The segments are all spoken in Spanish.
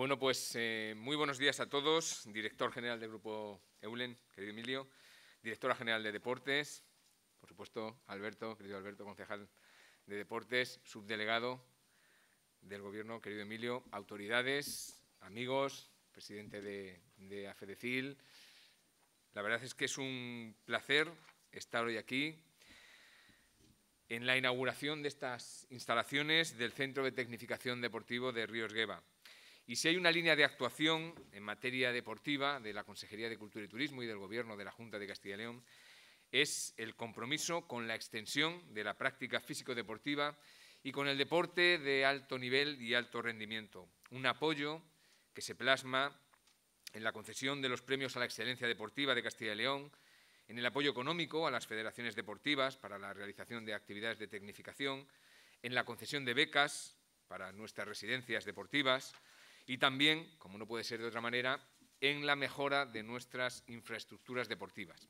Bueno, pues eh, muy buenos días a todos. Director general del Grupo EULEN, querido Emilio. Directora general de Deportes, por supuesto, Alberto, querido Alberto, concejal de Deportes, subdelegado del Gobierno, querido Emilio, autoridades, amigos, presidente de, de AFEDECIL. La verdad es que es un placer estar hoy aquí en la inauguración de estas instalaciones del Centro de Tecnificación Deportivo de Ríos Gueva. Y si hay una línea de actuación en materia deportiva de la Consejería de Cultura y Turismo y del Gobierno de la Junta de Castilla y León, es el compromiso con la extensión de la práctica físico-deportiva y con el deporte de alto nivel y alto rendimiento. Un apoyo que se plasma en la concesión de los premios a la excelencia deportiva de Castilla y León, en el apoyo económico a las federaciones deportivas para la realización de actividades de tecnificación, en la concesión de becas para nuestras residencias deportivas, y también, como no puede ser de otra manera, en la mejora de nuestras infraestructuras deportivas.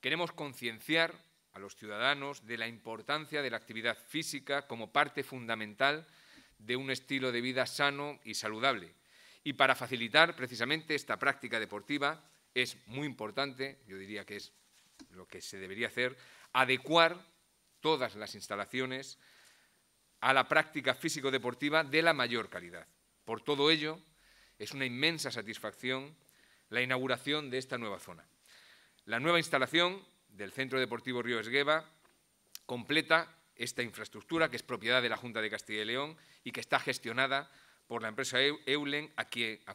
Queremos concienciar a los ciudadanos de la importancia de la actividad física como parte fundamental de un estilo de vida sano y saludable. Y para facilitar precisamente esta práctica deportiva es muy importante, yo diría que es lo que se debería hacer, adecuar todas las instalaciones a la práctica físico-deportiva de la mayor calidad. Por todo ello, es una inmensa satisfacción la inauguración de esta nueva zona. La nueva instalación del Centro Deportivo Río Esgueva completa esta infraestructura que es propiedad de la Junta de Castilla y León y que está gestionada por la empresa Eulen, a,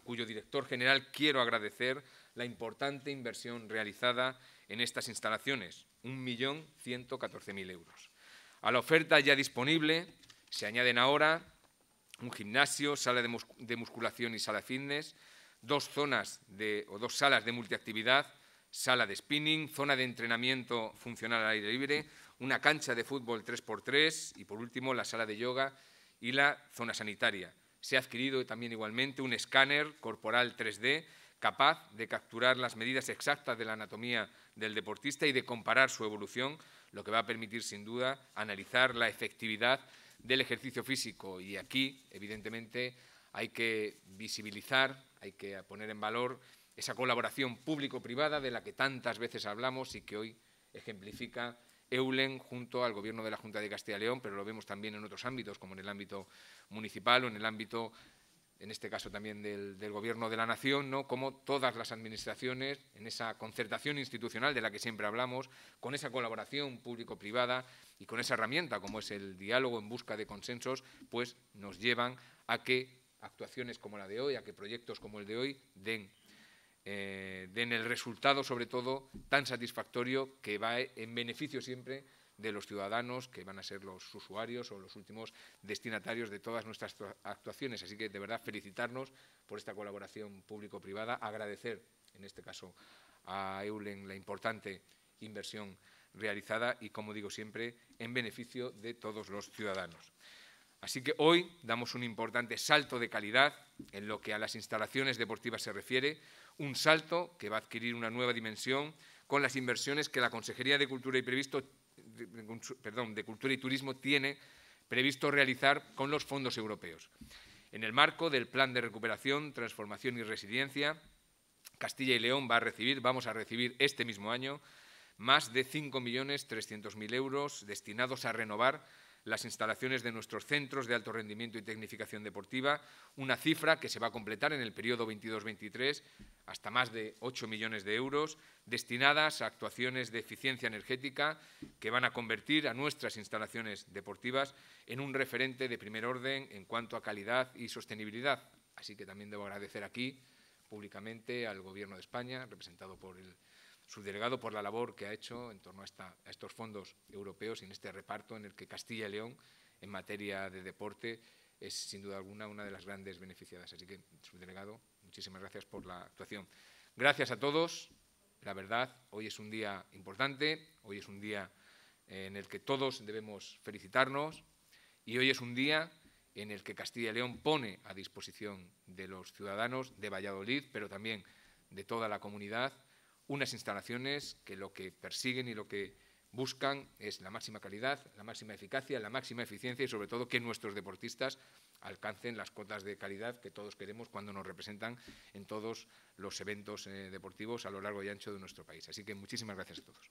cuyo director general quiero agradecer la importante inversión realizada en estas instalaciones, 1.114.000 euros. A la oferta ya disponible se añaden ahora un gimnasio, sala de, musculación y sala fitness, dos zonas o dos salas de multiactividad, sala de spinning, zona de entrenamiento funcional al aire libre, una cancha de fútbol 3x3 y, por último, la sala de yoga y la zona sanitaria. Se ha adquirido también igualmente un escáner corporal 3D capaz de capturar las medidas exactas de la anatomía del deportista y de comparar su evolución, lo que va a permitir, sin duda, analizar la efectividad del ejercicio físico. Y aquí, evidentemente, hay que visibilizar, hay que poner en valor esa colaboración público-privada de la que tantas veces hablamos y que hoy ejemplifica EULEN junto al Gobierno de la Junta de Castilla y León, pero lo vemos también en otros ámbitos, como en el ámbito municipal o en el ámbito en este caso también del, Gobierno de la Nación, ¿no? como todas las administraciones, en esa concertación institucional de la que siempre hablamos, con esa colaboración público-privada y con esa herramienta como es el diálogo en busca de consensos, pues nos llevan a que actuaciones como la de hoy, a que proyectos como el de hoy den eh, el resultado, sobre todo, tan satisfactorio que va en beneficio siempre de los ciudadanos, que van a ser los usuarios o los últimos destinatarios de todas nuestras actuaciones. Así que, de verdad, felicitarnos por esta colaboración público-privada, agradecer, en este caso, a EULEN la importante inversión realizada y, como digo siempre, en beneficio de todos los ciudadanos. Así que hoy damos un importante salto de calidad en lo que a las instalaciones deportivas se refiere, un salto que va a adquirir una nueva dimensión con las inversiones que la Consejería de Cultura y, previsto, perdón, de Cultura y Turismo tiene previsto realizar con los fondos europeos. En el marco del Plan de Recuperación, Transformación y Resiliencia, Castilla y León va a recibir, vamos a recibir este mismo año, más de 5.300.000 euros destinados a renovar las instalaciones de nuestros centros de alto rendimiento y tecnificación deportiva, una cifra que se va a completar en el periodo 22-23 hasta más de 8 millones de euros, destinadas a actuaciones de eficiencia energética que van a convertir a nuestras instalaciones deportivas en un referente de primer orden en cuanto a calidad y sostenibilidad. Así que también debo agradecer aquí públicamente al Gobierno de España, representado por el subdelegado por la labor que ha hecho en torno a, estos fondos europeos y en este reparto en el que Castilla y León, en materia de deporte, es sin duda alguna una de las grandes beneficiadas. Así que, subdelegado, muchísimas gracias por la actuación. Gracias a todos. La verdad, hoy es un día importante, hoy es un día eh, en el que todos debemos felicitarnos y hoy es un día en el que Castilla y León pone a disposición de los ciudadanos de Valladolid, pero también de toda la comunidad, unas instalaciones que lo que persiguen y lo que buscan es la máxima calidad, la máxima eficacia, la máxima eficiencia y sobre todo que nuestros deportistas alcancen las cotas de calidad que todos queremos cuando nos representan en todos los eventos eh, deportivos a lo largo y ancho de nuestro país. Así que muchísimas gracias a todos.